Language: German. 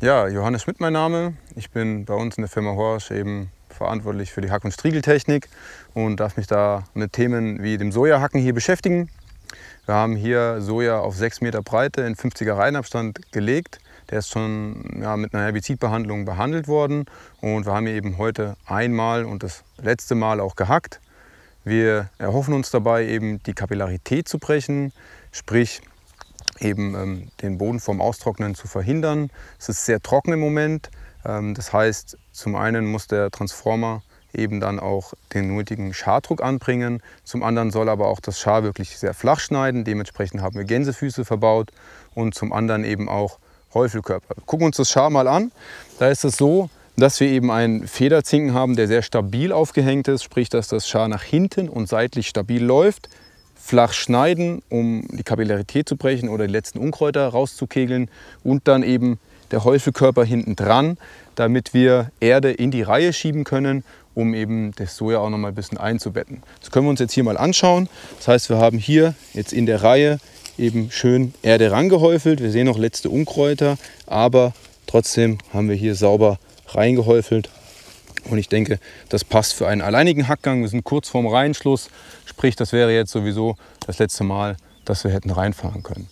Ja, Johannes Schmidt mein Name. Ich bin bei uns in der Firma Horsch eben verantwortlich für die Hack- und Striegeltechnik und darf mich da mit Themen wie dem Sojahacken hier beschäftigen. Wir haben hier Soja auf 6 Meter Breite in 50er Reihenabstand gelegt. Der ist schon ja, mit einer Herbizidbehandlung behandelt worden und wir haben hier eben heute einmal und das letzte Mal auch gehackt. Wir erhoffen uns dabei eben die Kapillarität zu brechen, sprich eben ähm, den Boden vom Austrocknen zu verhindern. Es ist sehr trocken im Moment. Ähm, das heißt, zum einen muss der Transformer eben dann auch den nötigen Schardruck anbringen. Zum anderen soll aber auch das Schar wirklich sehr flach schneiden. Dementsprechend haben wir Gänsefüße verbaut und zum anderen eben auch Häufelkörper. Wir uns das Schar mal an. Da ist es so, dass wir eben einen Federzinken haben, der sehr stabil aufgehängt ist, sprich, dass das Schar nach hinten und seitlich stabil läuft flach schneiden, um die Kapillarität zu brechen oder die letzten Unkräuter rauszukegeln und dann eben der Häufelkörper hinten dran, damit wir Erde in die Reihe schieben können, um eben das Soja auch noch mal ein bisschen einzubetten. Das können wir uns jetzt hier mal anschauen. Das heißt, wir haben hier jetzt in der Reihe eben schön Erde rangehäufelt. Wir sehen noch letzte Unkräuter, aber trotzdem haben wir hier sauber reingehäufelt, und ich denke, das passt für einen alleinigen Hackgang. Wir sind kurz vorm Reihenschluss, sprich, das wäre jetzt sowieso das letzte Mal, dass wir hätten reinfahren können.